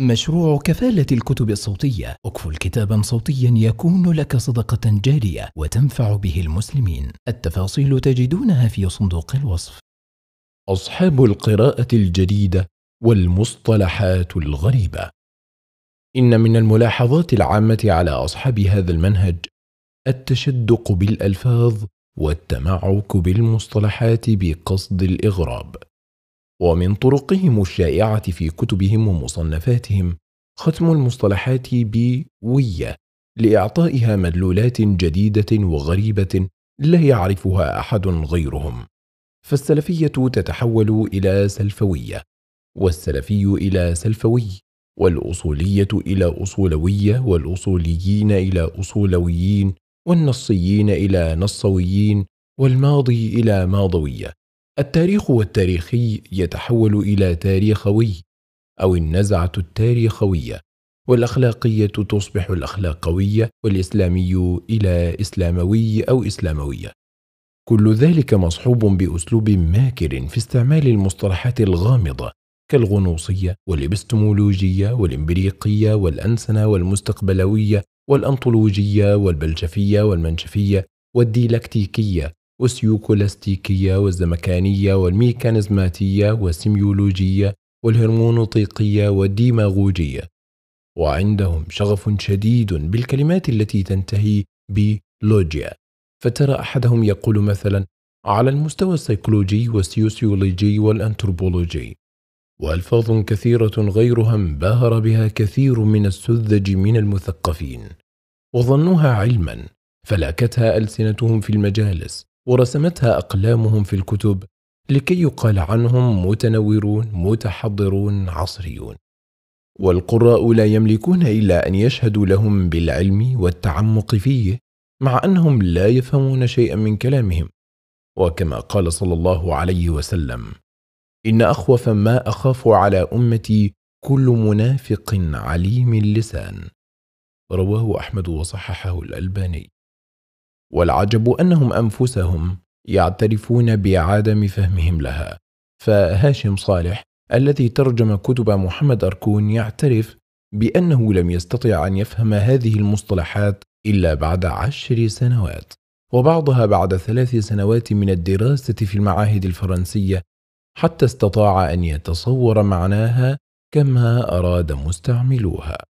مشروع كفالة الكتب الصوتية اكفل كتابا صوتيا يكون لك صدقة جارية وتنفع به المسلمين التفاصيل تجدونها في صندوق الوصف أصحاب القراءة الجديدة والمصطلحات الغريبة إن من الملاحظات العامة على أصحاب هذا المنهج التشدق بالألفاظ والتمعك بالمصطلحات بقصد الإغراب ومن طرقهم الشائعة في كتبهم ومصنفاتهم ختم المصطلحات "وية" لإعطائها مدلولات جديدة وغريبة لا يعرفها أحد غيرهم فالسلفية تتحول إلى سلفوية والسلفي إلى سلفوي والأصولية إلى أصولوية والأصوليين إلى أصولويين والنصيين إلى نصويين والماضي إلى ماضوية التاريخ والتاريخي يتحول إلى تاريخوي أو النزعة التاريخوية والأخلاقية تصبح الأخلاقوية والإسلامي إلى إسلاموي أو إسلاموية كل ذلك مصحوب بأسلوب ماكر في استعمال المصطلحات الغامضة كالغنوصية والإبستمولوجية والإمبريقية والأنسنة والمستقبلوية والأنطولوجية والبلشفية والمنشفية والديلكتيكيه والسيوكولاستيكية والزمكانية والميكانيزماتية والسيميولوجية والهرمونطيقية والديماغوجية وعندهم شغف شديد بالكلمات التي تنتهي بلوجيا فترى أحدهم يقول مثلا على المستوى السيكولوجي والسيوسيولوجي والأنتروبولوجي وألفاظ كثيرة غيرها انبهر بها كثير من السذج من المثقفين وظنوها علما فلاكتها ألسنتهم في المجالس ورسمتها أقلامهم في الكتب لكي يقال عنهم متنورون متحضرون عصريون والقراء لا يملكون إلا أن يشهدوا لهم بالعلم والتعمق فيه مع أنهم لا يفهمون شيئا من كلامهم وكما قال صلى الله عليه وسلم إن أخوف ما أخاف على أمتي كل منافق عليم اللسان رواه أحمد وصححه الألباني والعجب انهم انفسهم يعترفون بعدم فهمهم لها فهاشم صالح الذي ترجم كتب محمد اركون يعترف بانه لم يستطع ان يفهم هذه المصطلحات الا بعد عشر سنوات وبعضها بعد ثلاث سنوات من الدراسه في المعاهد الفرنسيه حتى استطاع ان يتصور معناها كما اراد مستعملوها